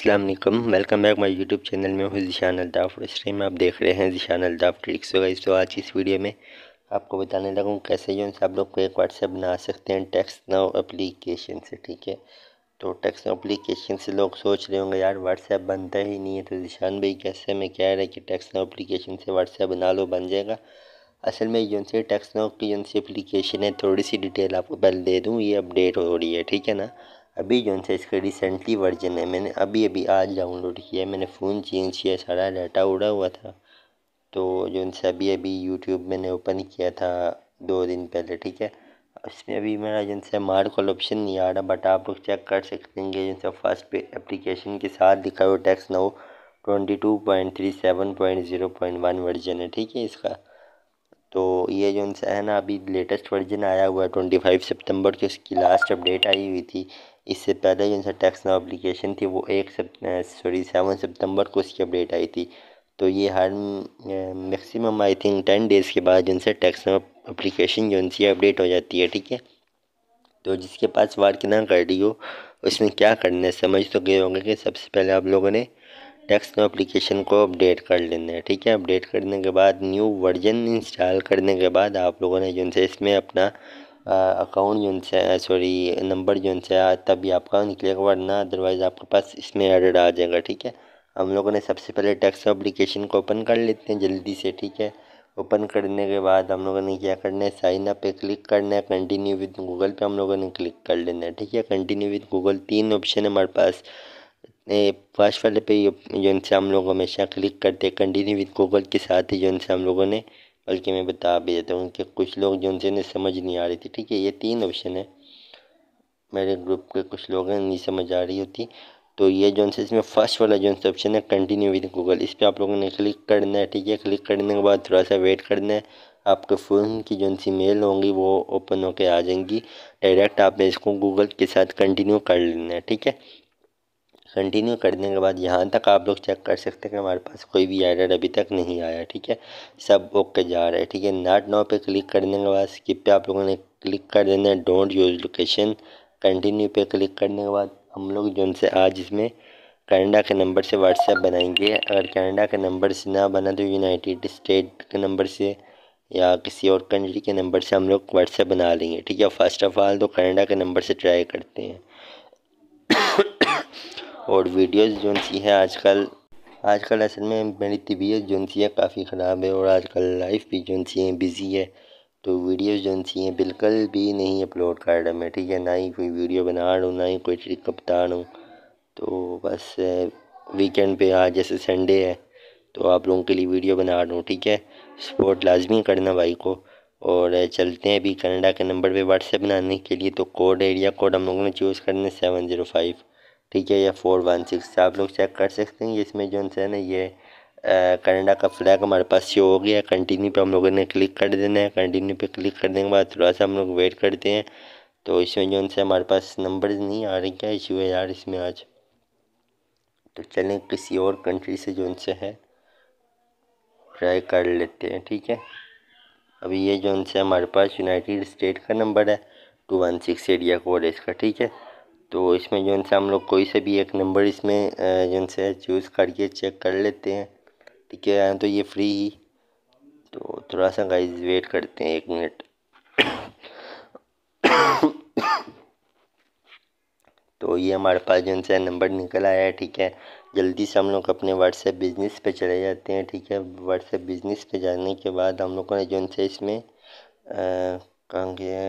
अस्सलाम वालेकुम welcome back my YouTube channel में हूँ जिशान अल्ताफ़ और इस टाइम आप देख रहे हैं जिशान अल्ताफ़ ट्रिक्स होगा इस तो आज इस वीडियो में आपको बताने लगा कैसे जो आप लोग को एक व्हाट्सएप बना सकते हैं टेक्स्ट नाउ अप्लीकेशन से ठीक है तो टेक्स्ट नाउ अप्लीकेशन से लोग सोच रहे होंगे यार व्हाट्सएप बनता ही नहीं है तो जिशान भाई कैसे मैं कह रहा है कि टेक्स्ट नाउ अप्लीकेशन से व्हाट्सएप बना लो बन जाएगा असल में जो से टेक्स्ट नाउ की जो अप्लीकेशन है थोड़ी सी डिटेल आपको पहले दे दूँ ये अपडेट हो रही है ठीक है ना अभी जो है इसका रिसेंटली वर्जन है मैंने अभी अभी आज डाउनलोड किया है मैंने फ़ोन चेंज किया सारा डाटा उड़ा हुआ था तो जो है अभी अभी यूट्यूब मैंने ओपन किया था दो दिन पहले ठीक है इसमें अभी मेरा जो है कॉल ऑप्शन नहीं आ रहा बट आप लोग चेक कर सकते हैं जिनसे फर्स्ट पे एप्लीकेशन के साथ लिखा हुआ TextNow twenty two point three seven point zero point one version है ठीक है इसका तो ये जो है ना अभी लेटेस्ट वर्जन आया हुआ है ट्वेंटी फाइव सितंबर की उसकी लास्ट अपडेट आई हुई थी इससे पहले जो सा टैक्स ना अप्लीकेशन थी वो एक सॉरी सेवन सितंबर को उसकी अपडेट आई थी तो ये हर maximum I think ten days के बाद जिनसे टैक्स अप्लीकेशन जो सी अपडेट हो जाती है ठीक है तो जिसके पास वार्क ना कर रही हो उसमें क्या करना है समझ तो गए होंगे कि सबसे पहले आप लोगों ने टैक्स नो अप्लीकेशन को अपडेट कर लेना है ठीक है अपडेट करने के बाद न्यू वर्जन इंस्टॉल करने के बाद आप लोगों ने जो इसमें अपना अकाउंट जो सॉरी नंबर जो है तभी आपका निकलेगा वरना अदरवाइज़ आपके पास इसमें एडेड आ जाएगा ठीक है हम लोगों ने सबसे पहले टैक्स अप्लीकेशन को ओपन कर लेते हैं जल्दी से ठीक है ओपन करने के बाद हम लोगों ने क्या करना है साइन अप पे क्लिक करना है कंटिन्यू विद गूगल पे हम लोगों ने क्लिक कर लेना है ठीक है कंटिन्यू विद गूगल तीन ऑप्शन है हमारे पास फर्स्ट वाले पे जो है हम लोग हमेशा क्लिक करते हैं कंटिन्यू विद गूगल के साथ ही जो है हम लोगों ने बल्कि मैं बता भी देता हूँ कि कुछ लोग जो उनसे नहीं समझ नहीं आ रही थी ठीक है ये तीन ऑप्शन है मेरे ग्रुप के कुछ लोग हैं नहीं समझ आ रही होती तो ये जो उनसे इसमें फर्स्ट वाला जो ऑप्शन है कंटिन्यू विद गूगल इस पर आप लोगों ने क्लिक करना है ठीक है क्लिक करने के बाद थोड़ा सा वेट करना है आपके फ़ोन की जो सी मेल होंगी वो ओपन होकर आ जाएंगी डायरेक्ट आपने इसको गूगल के साथ कंटिन्यू कर लेना है ठीक है कंटिन्यू कर देने के बाद यहाँ तक आप लोग चेक कर सकते हैं कि हमारे पास कोई भी एरर अभी तक नहीं आया ठीक है सब ओके जा रहा है ठीक है नाट नाव पे क्लिक करने के बाद स्किप पे आप लोगों ने क्लिक कर देना है डोंट यूज लोकेशन कंटिन्यू पे क्लिक करने के बाद हम लोग जो उनसे आज इसमें कनाडा के नंबर से व्हाट्सएप बनाएंगे अगर कैनेडा के नंबर से ना बना तो यूनाइटेड स्टेट के नंबर से या किसी और कंट्री के नंबर से हम लोग व्हाट्सएप बना लेंगे ठीक है फ़र्स्ट ऑफ़ ऑल तो कनाडा के नंबर से ट्राई करते हैं और वीडियोस जो सी है आजकल आजकल असल में मेरी तबीयत जो सी है काफ़ी ख़राब है और आजकल लाइफ भी जो सी है बिज़ी है तो वीडियोस जो सी हैं बिल्कुल भी नहीं अपलोड कर रहा मैं ठीक है ना ही कोई वीडियो बना रहा हूँ ना ही कोई ट्रिक बता रहा हूँ तो बस वीकेंड पे आज जैसे संडे है तो आप लोगों के लिए वीडियो बना रहा हूँ ठीक है सपोर्ट लाजमी करना भाई को और चलते हैं अभी कनाडा के नंबर पे व्हाट्सएप बनाने के लिए तो कोड एरिया कोड हम लोगों ने चूज़ करना है सेवन ज़ीरो फाइव ठीक है या फोर वन सिक्स आप लोग चेक कर सकते हैं इसमें जो है ना ये कनाडा का फ्लैग हमारे पास शो हो गया कंटिन्यू पे हम लोगों ने क्लिक कर देना है कंटिन्यू पे क्लिक करने के बाद थोड़ा सा हम लोग वेट करते हैं तो इसमें जो है हमारे पास नंबर नहीं आ रहे क्या इशू है यार इसमें आज तो चलें किसी और कंट्री से जो उनसे है ट्राई कर लेते हैं ठीक है अभी ये जो उनसे हमारे पास यूनाइटेड स्टेट का नंबर है two one six area code है इसका ठीक है तो इसमें जो हम लोग कोई से भी एक नंबर इसमें जो इनसे चूज़ करके चेक कर लेते हैं ठीक है तो ये फ्री ही तो थोड़ा सा गाइस वेट करते हैं एक मिनट तो ये हमारे पास जो नंबर निकल आया है ठीक है जल्दी से हम लोग अपने व्हाट्सएप बिज़नेस पे चले जाते हैं ठीक है व्हाट्सएप बिज़नेस पे जाने के बाद हम लोगों ने जो इनसे इसमें कहाँ गया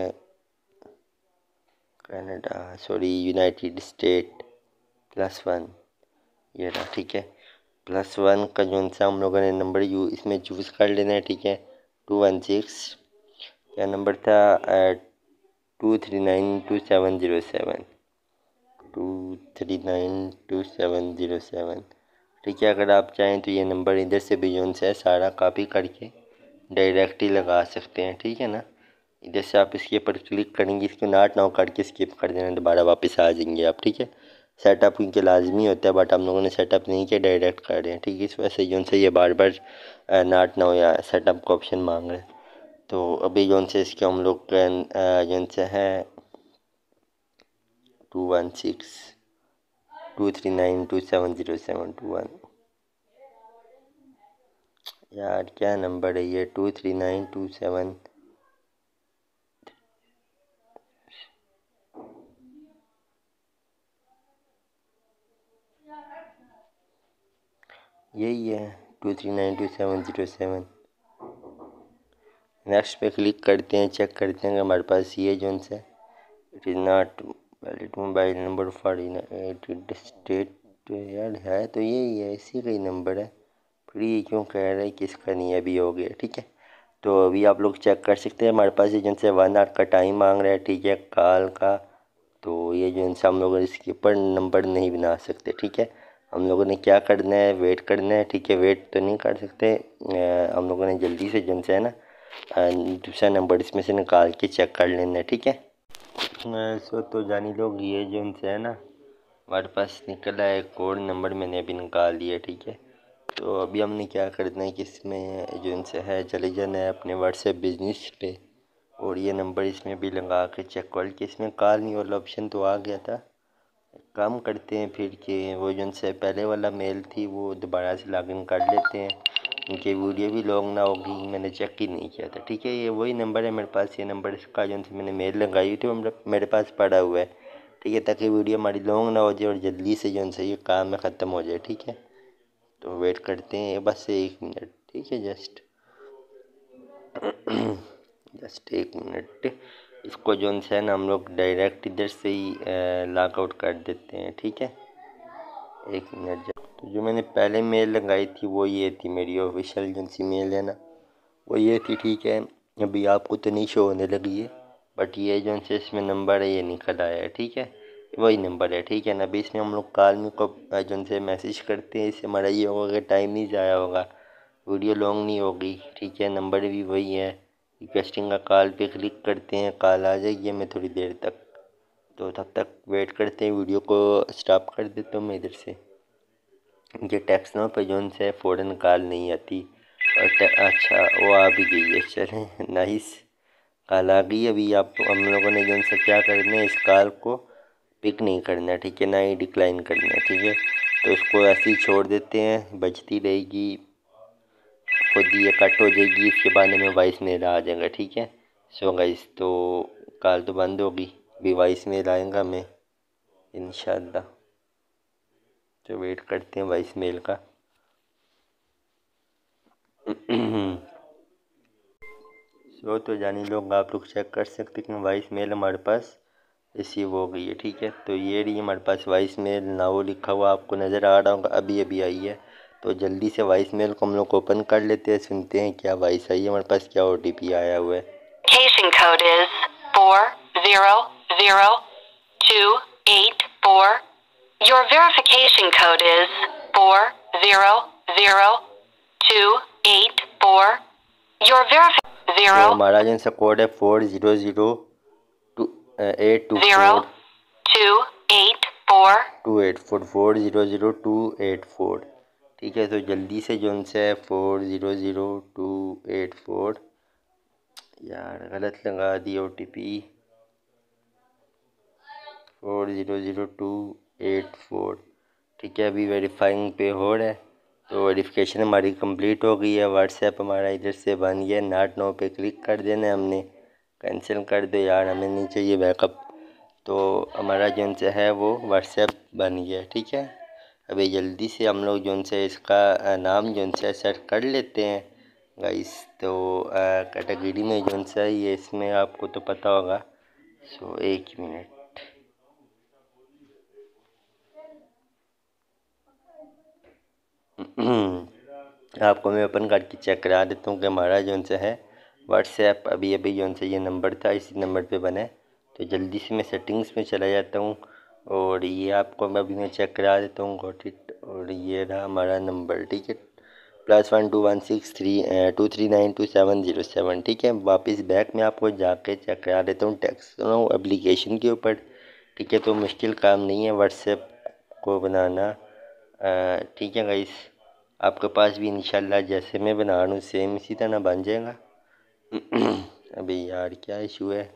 Canada sorry United State plus one ये रहा ठीक है प्लस वन का जो सा हम लोगों ने नंबर यू इसमें चूज़ कर लेना है ठीक है टू वन सिक्स या नंबर था two three nine two seven zero seven two three nine two seven zero seven ठीक है अगर आप चाहें तो ये नंबर इधर से भी जो है सारा कॉपी करके डायरेक्ट ही लगा सकते हैं ठीक है ना जैसे आप इसके ऊपर क्लिक करेंगे इसको नाट नाउ काट के स्किप कर देना दोबारा वापस आ जाएंगे आप ठीक है सेटअप इनके लाजमी होता है बट हम लोगों ने सेटअप नहीं किया डायरेक्ट कर रहे हैं ठीक है इस वजह से जो उनसे ये बार बार नाट नाउ या सेटअप का ऑप्शन मांग रहे हैं तो अभी जो से इसके हम लोग जो से है two one six two three nine two seven zero seven two one यार क्या नंबर है ये two three nine two seven यही है two three nine two seven zero seven next पे क्लिक करते हैं चेक करते हैं कि हमारे पास ये जो है it is not valid mobile number for state यार है तो यही है इसी का ही नंबर है फिर ये क्यों कह रहे हैं कि इसका नहीं अभी हो गया ठीक है तो अभी आप लोग चेक कर सकते हैं हमारे पास ये जो वन आर का टाइम मांग रहा है ठीक है कॉल का तो ये जो है हम लोग इसके ऊपर नंबर नहीं बना सकते ठीक है हम लोगों ने क्या करना है वेट करना है ठीक है वेट तो नहीं कर सकते हम लोगों ने जल्दी से जम से है ना दूसरा नंबर इसमें से निकाल के चेक कर लेना है ठीक है सो तो जानी लोग ये जो उनसे है ना हमारे पास निकला है कोड नंबर मैंने अभी निकाल लिया ठीक है तो अभी हमने क्या करना है कि इसमें जो उनसे है चले जाना है अपने व्हाट्सएप बिजनेस पे और ये नंबर इसमें भी लगा के चेक कर इसमें कॉल नहीं वाला ऑप्शन तो आ गया था काम करते हैं फिर के वो जो उनसे पहले वाला मेल थी वो दोबारा से लॉगिन कर लेते हैं उनकी वीडियो भी लॉन्ग ना होगी मैंने चेक ही नहीं किया था ठीक है ये वही नंबर है मेरे पास ये नंबर का जो उनसे मैंने मेल लगाई थी वो मेरे पास पड़ा हुआ है ठीक है ताकि वीडियो हमारी लॉन्ग ना हो जाए और जल्दी से जो उनसे ये काम है ख़त्म हो जाए ठीक है तो वेट करते हैं बस एक मिनट ठीक है जस्ट जस्ट एक मिनट इसको जो है ना हम लोग डायरेक्ट इधर से ही लॉकआउट आउट कर देते हैं ठीक है एक मिनट तो जो मैंने पहले मेल लगाई थी वो ये थी मेरी ऑफिशियल जो सी मेल है ना वो ये थी ठीक है अभी आपको तो नहीं शो होने लगी है बट ये जो है इसमें नंबर है ये निकल आया है ठीक है वही नंबर है ठीक है ना अभी इसमें हम लोग कॉल में को जो से मैसेज करते हैं इससे हमारा ये होगा कि टाइम नहीं ज़ाया होगा वीडियो लॉन्ग नहीं होगी ठीक है नंबर भी वही है रिक्वेस्टिंग का कॉल पे क्लिक करते हैं कॉल आ जाएगी मैं थोड़ी देर तक तो तब तक वेट करते हैं वीडियो को स्टॉप कर देता हूँ मैं इधर से ये टैक्स ना पर जोन से फ़ौरन कॉल नहीं आती और अच्छा वो आ भी गई है चलें नाइस कॉल आ गई अभी आप हम लोगों ने जोन से क्या करना है इस कॉल को पिक नहीं करना ठीक है ना ही डिक्लाइन करना ठीक है तो इसको ऐसे ही छोड़ देते हैं बचती रहेगी खुद ये कट हो जाएगी इसके बाद में वॉइस मेल आ जाएगा ठीक है सो गाइस तो कॉल तो बंद होगी भी वॉइस मेल आएगा मैं इन तो वेट करते हैं वॉइस मेल का सो तो जानी लोग आप लोग चेक कर सकते हैं वॉइस मेल हमारे पास रिसीव हो गई है ठीक है तो ये रही हमारे पास वॉइस मेल ना वो लिखा हुआ आपको नज़र आ रहा होगा अभी अभी आई है तो जल्दी से वॉइस मेल को हम लोग ओपन कर लेते हैं सुनते हैं क्या वॉइस आई है हमारे पास क्या ओ टी पी आया हुआ है हमारा जो कोड है four zero zero four zero zero two eight four ठीक है तो जल्दी से जो उनसे four zero zero two eight four यार गलत लगा दी O T P four zero zero two eight four ठीक है अभी वेरीफाइंग पे हो रहा है तो वेरीफ़िकेशन हमारी कंप्लीट हो गई है व्हाट्सएप हमारा इधर से बन गया नाट नो पे क्लिक कर देना है हमने कैंसिल कर दो यार हमें नहीं चाहिए बैकअप तो हमारा जो है वो व्हाट्सएप बन गया ठीक है अभी जल्दी से हम लोग जो उनसे इसका नाम जो उनसे सेट कर लेते हैं गाइस तो कैटेगरी में जो सा ये इसमें आपको तो पता होगा सो एक मिनट आपको मैं ओपन करके चेक करा देता हूँ कि हमारा जो सा है व्हाट्सएप अभी अभी जो ये नंबर था इसी नंबर पे बने तो जल्दी से मैं सेटिंग्स में चला जाता हूँ और ये आपको मैं अभी मैं चेक करा देता हूँ गोटिट इट और ये रहा हमारा नंबर ठीक है plus one two one six three two three nine two seven zero seven ठीक है वापस बैक में आपको जाके चेक करा देता हूँ टैक्स एप्लीकेशन के ऊपर ठीक है तो मुश्किल काम नहीं है व्हाट्सएप को बनाना ठीक है गाइस आपके पास भी इंशाल्लाह जैसे मैं बना रहा हूँ सेम इसी तरह बन जाएगा अभी यार क्या इशू है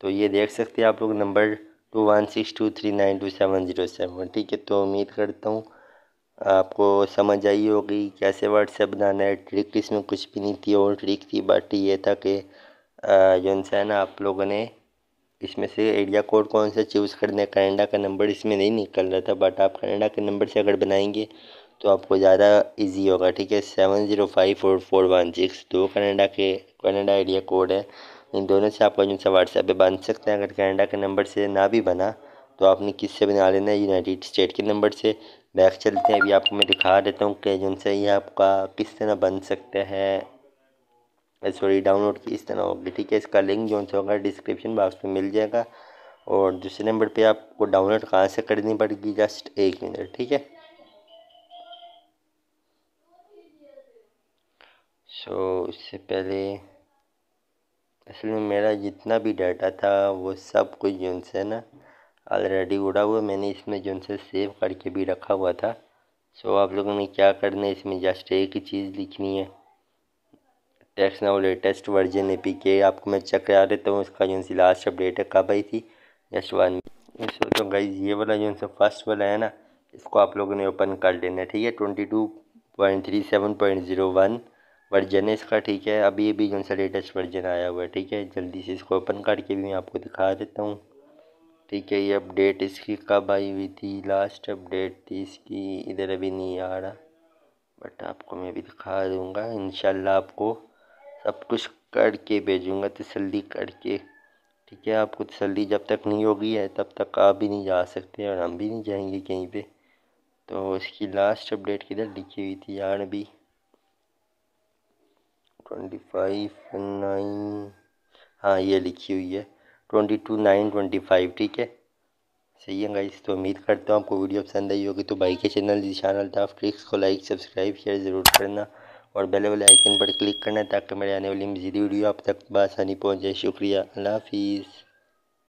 तो ये देख सकते हैं आप लोग number two one six two three nine two seven zero seven ठीक है तो उम्मीद करता हूँ आपको समझ आई होगी कैसे व्हाट्सएप बनाना है ट्रिक इसमें कुछ भी नहीं थी और ट्रिक थी बट ये था कि जो है ना आप लोगों ने इसमें से एरिया कोड कौन सा चूज़ करना है कनाडा का नंबर इसमें नहीं निकल रहा था बट आप कनाडा के नंबर से अगर बनाएंगे तो आपको ज़्यादा इजी होगा ठीक है seven zero five four four one six दो कनाडा के कनाडा एरिया कोड है इन दोनों से आपका जो सा व्हाट्सएप पे बन सकते हैं अगर कैनेडा के नंबर से ना भी बना तो आपने किससे बना लेना है यूनाइटेड स्टेट के नंबर से बैक चलते हैं अभी आपको मैं दिखा देता हूँ कि से ये आपका किस तरह बन सकता है सॉरी डाउनलोड की इस तरह होगी ठीक है इसका लिंक जो होगा डिस्क्रिप्शन बॉक्स में मिल जाएगा और दूसरे नंबर पे आपको डाउनलोड कहाँ से करनी पड़ेगी जस्ट एक मिनट ठीक है सो so, इससे पहले असल में मेरा जितना भी डाटा था वो सब कुछ जो है ना ऑलरेडी उड़ा हुआ मैंने इसमें जो से सेव करके भी रखा हुआ था सो आप लोगों ने क्या करना है इसमें जस्ट एक ही चीज़ लिखनी है टेक्स वो लेटेस्ट वर्जन ए पी के आपको मैं चेक करा देता हूँ इसका जो लास्ट अपडेट है कब आई थी जस्ट वन सो तो गाइज ये वाला जो सा फर्स्ट वाला है ना इसको आप लोगों ने ओपन कर लेना है ठीक है twenty two point three seven point zero one version है इसका ठीक है अभी अभी जो सा लेटेस्ट वर्जन आया हुआ है ठीक है जल्दी से इसको ओपन करके भी मैं आपको दिखा देता हूँ ठीक है ये अपडेट इसकी कब आई हुई थी लास्ट अपडेट थी इसकी इधर अभी नहीं आ रहा बट आपको मैं भी दिखा दूँगा इन आपको सब कुछ करके भेजूँगा तसली करके ठीक है आपको तसली जब तक नहीं होगी है तब तक आप भी नहीं जा सकते और हम भी नहीं जाएंगे कहीं पे तो इसकी लास्ट अपडेट किधर लिखी हुई थी यार अभी ट्वेंटी फाइव नाइन हाँ ये लिखी हुई है twenty two nine twenty five ठीक है सही है गाइस तो उम्मीद करता हूँ आपको वीडियो पसंद आई होगी तो भाई के चैनल जिशान अल्ताफ ट्रिक्स को लाइक सब्सक्राइब शेयर ज़रूर करना और बेल वाले आइकन पर क्लिक करना ताकि मेरे आने वाली मजीदी वीडियो आप तक बसानी पहुँचे शुक्रिया अल्लाह हाफिज़